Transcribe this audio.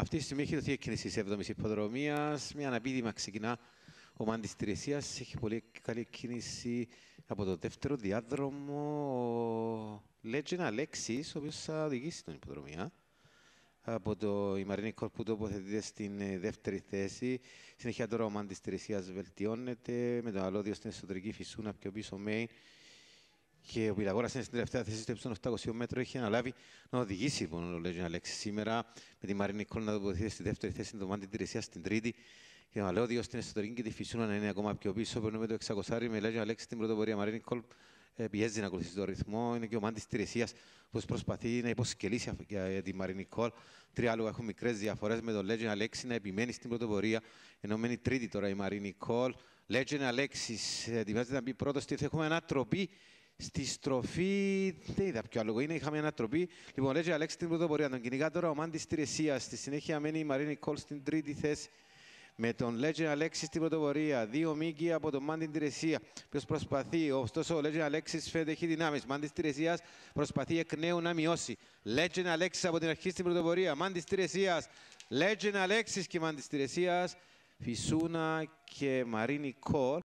Αυτή τη στιγμή έχει δοθεί έκκινηση τη 7η υποδρομίας. Μία αναπήδημα ξεκινά ο Μάντης Τηρεσία. Έχει πολύ καλή κίνηση από το δεύτερο διάδρομο. Ο Λέτζιν Αλέξη, ο οποίος θα οδηγήσει την υποδρομία. Από το η Μαρίνη που τοποθετείται στην ε, δεύτερη θέση. Συνεχεία τώρα ο Μάντης Τηρεσία βελτιώνεται με το αλόδιο στην εσωτερική φυσούνα πιο πίσω Μέιν και ο Πυθαγόρας είναι στην τελευταία θέση του ύψου των 700 μέτρων. Είχε αναλάβει να οδηγήσει λοιπόν, ο Λέγιο Αλέξης σήμερα με τη Μαρίνη Κόλλ να τοποθετηθεί στη δεύτερη θέση, την Μάντι Τηρεσία στην τρίτη. Και ο ότι στην εσωτερική και τη Φυσούνα να είναι ακόμα πιο πίσω. Περνούμε το 600 με Λέγιο Αλέξη στην πρωτοπορία. Μαρίνη Κόλλ ε, πιέζει να ακολουθήσει τον ρυθμό. Είναι και ο Μάντι Τηρεσία που προσπαθεί να υποσκελίσει για τη Μαρίνη Κόλλ. Τρία άλλου έχουν μικρές διαφορές με τον Λέγιο Αλέξη να επιμένει στην πρωτοπορία. Ενώ μένει τρίτη τώρα η Μαρίνη Κόλ. Λέγιο Αλέξη ετοιμάζεται να μπει πρώτος στη έχουμε ανατροπή στη στροφή. Δεν είδα ποιο άλλο είναι, είχαμε ανατροπή. Λοιπόν, ο Αλέξη την πρωτοπορία. Τον κυνηγά τώρα ο Μάντης Τηρεσία. Στη συνέχεια μένει η Μαρίνη Κόλ στην τρίτη θέση. Με τον Legend Αλέξη στην πρωτοπορία. Δύο μήκη από τον Μάντι Τηρεσία. Ποιος προσπαθεί, ωστόσο ο Legend Αλέξη φαίνεται έχει δυνάμεις. Μάντι Τηρεσία προσπαθεί εκ νέου να μειώσει. Legend Αλέξη από την αρχή στην πρωτοπορία. Μάντι Τηρεσία. Legend Αλέξη και Μάντι Τηρεσία. Φυσούνα και Μαρίνη Κόρ.